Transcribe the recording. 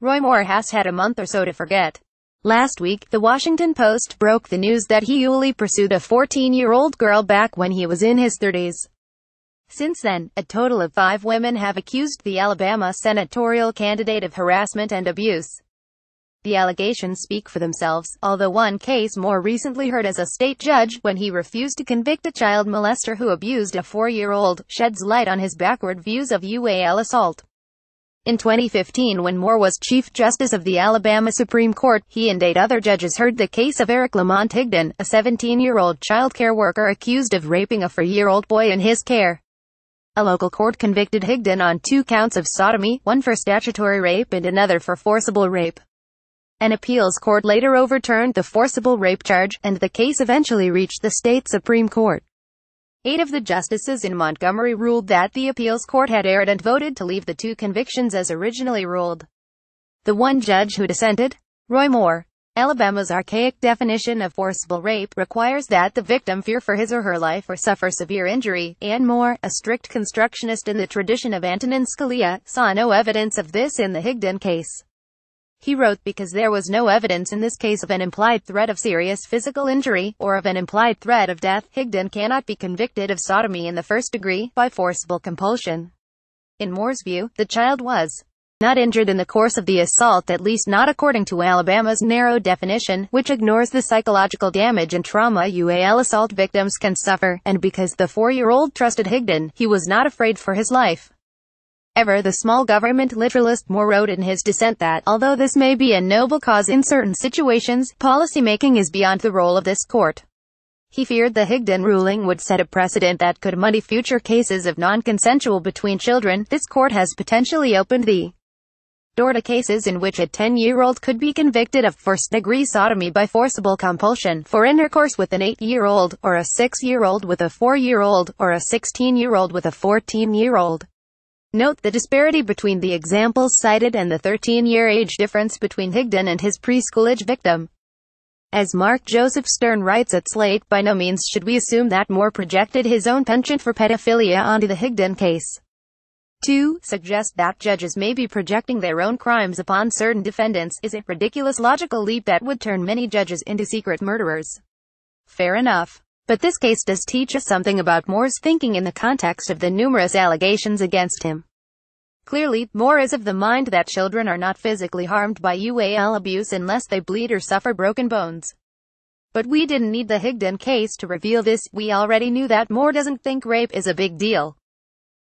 Roy Moore has had a month or so to forget. Last week, The Washington Post broke the news that he Uli pursued a 14-year-old girl back when he was in his 30s. Since then, a total of five women have accused the Alabama senatorial candidate of harassment and abuse. The allegations speak for themselves, although one case more recently heard as a state judge, when he refused to convict a child molester who abused a four-year-old, sheds light on his backward views of UAL assault. In 2015 when Moore was Chief Justice of the Alabama Supreme Court, he and eight other judges heard the case of Eric Lamont Higdon, a 17-year-old child care worker accused of raping a four-year-old boy in his care. A local court convicted Higdon on two counts of sodomy, one for statutory rape and another for forcible rape. An appeals court later overturned the forcible rape charge, and the case eventually reached the state Supreme Court. Eight of the justices in Montgomery ruled that the appeals court had erred and voted to leave the two convictions as originally ruled. The one judge who dissented, Roy Moore, Alabama's archaic definition of forcible rape requires that the victim fear for his or her life or suffer severe injury, and Moore, a strict constructionist in the tradition of Antonin Scalia, saw no evidence of this in the Higdon case. He wrote because there was no evidence in this case of an implied threat of serious physical injury, or of an implied threat of death, Higdon cannot be convicted of sodomy in the first degree, by forcible compulsion. In Moore's view, the child was not injured in the course of the assault at least not according to Alabama's narrow definition, which ignores the psychological damage and trauma UAL assault victims can suffer, and because the four-year-old trusted Higdon, he was not afraid for his life. Ever the small government literalist Moore wrote in his dissent that, although this may be a noble cause in certain situations, policymaking is beyond the role of this court. He feared the Higdon ruling would set a precedent that could muddy future cases of non-consensual between children. This court has potentially opened the door to cases in which a 10-year-old could be convicted of first-degree sodomy by forcible compulsion for intercourse with an 8-year-old, or a 6-year-old with a 4-year-old, or a 16-year-old with a 14-year-old. Note the disparity between the examples cited and the 13-year age difference between Higdon and his preschool-age victim. As Mark Joseph Stern writes at Slate, by no means should we assume that Moore projected his own penchant for pedophilia onto the Higdon case. 2. Suggest that judges may be projecting their own crimes upon certain defendants is a ridiculous logical leap that would turn many judges into secret murderers. Fair enough. But this case does teach us something about Moore's thinking in the context of the numerous allegations against him. Clearly, Moore is of the mind that children are not physically harmed by UAL abuse unless they bleed or suffer broken bones. But we didn't need the Higdon case to reveal this, we already knew that Moore doesn't think rape is a big deal.